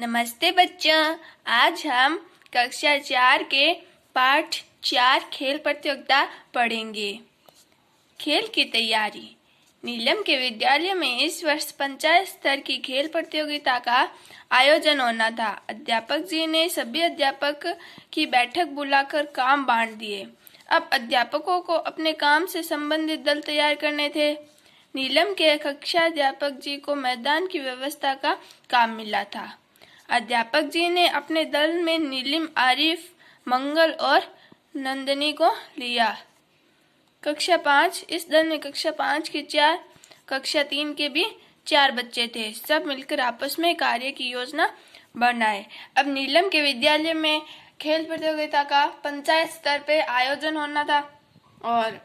नमस्ते बच्चों आज हम कक्षा चार के पाठ चार खेल प्रतियोगिता पढ़ेंगे खेल की तैयारी नीलम के विद्यालय में इस वर्ष पंचायत स्तर की खेल प्रतियोगिता का आयोजन होना था अध्यापक जी ने सभी अध्यापक की बैठक बुलाकर काम बांट दिए अब अध्यापकों को अपने काम से संबंधित दल तैयार करने थे नीलम के कक्षा अध्यापक जी को मैदान की व्यवस्था का काम मिला था अध्यापक जी ने अपने दल में नीलिम आरिफ मंगल और नंदनी को लिया कक्षा पाँच इस दल में कक्षा पाँच के चार कक्षा तीन के भी चार बच्चे थे सब मिलकर आपस में कार्य की योजना बनाए अब नीलम के विद्यालय में खेल प्रतियोगिता का पंचायत स्तर पर आयोजन होना था और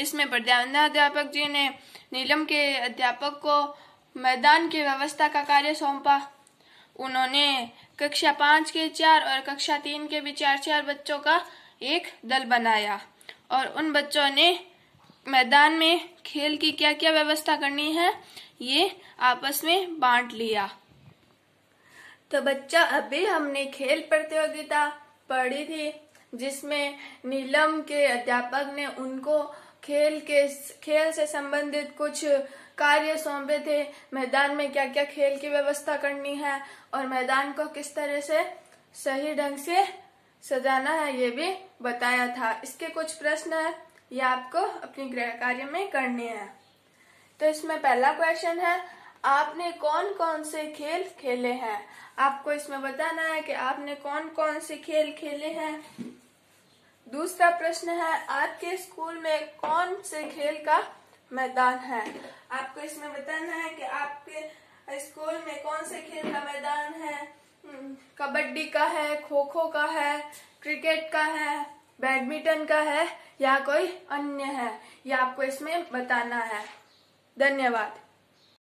इसमें अध्यापक जी ने नीलम के अध्यापक को मैदान की व्यवस्था का कार्य सौंपा उन्होंने कक्षा पाँच के चार और कक्षा तीन के भी चार चार बच्चों का एक दल बनाया और उन बच्चों ने मैदान में खेल की क्या क्या व्यवस्था करनी है ये आपस में बांट लिया तो बच्चा अभी हमने खेल प्रतियोगिता पढ़ी थी जिसमें नीलम के अध्यापक ने उनको खेल के खेल से संबंधित कुछ कार्य सौंपे थे मैदान में क्या क्या खेल की व्यवस्था करनी है और मैदान को किस तरह से सही ढंग से सजाना है ये भी बताया था इसके कुछ प्रश्न है ये आपको अपने गृह कार्य में करने हैं तो इसमें पहला क्वेश्चन है आपने कौन कौन से खेल खेले हैं आपको इसमें बताना है कि आपने कौन कौन से खेल खेले हैं दूसरा प्रश्न है आपके स्कूल में कौन से खेल का मैदान है आपको इसमें बताना है कि आपके स्कूल में कौन से खेल का मैदान है हम्म, कबड्डी का है खो खो का है क्रिकेट का है बैडमिंटन का है या कोई अन्य है ये आपको इसमें बताना है धन्यवाद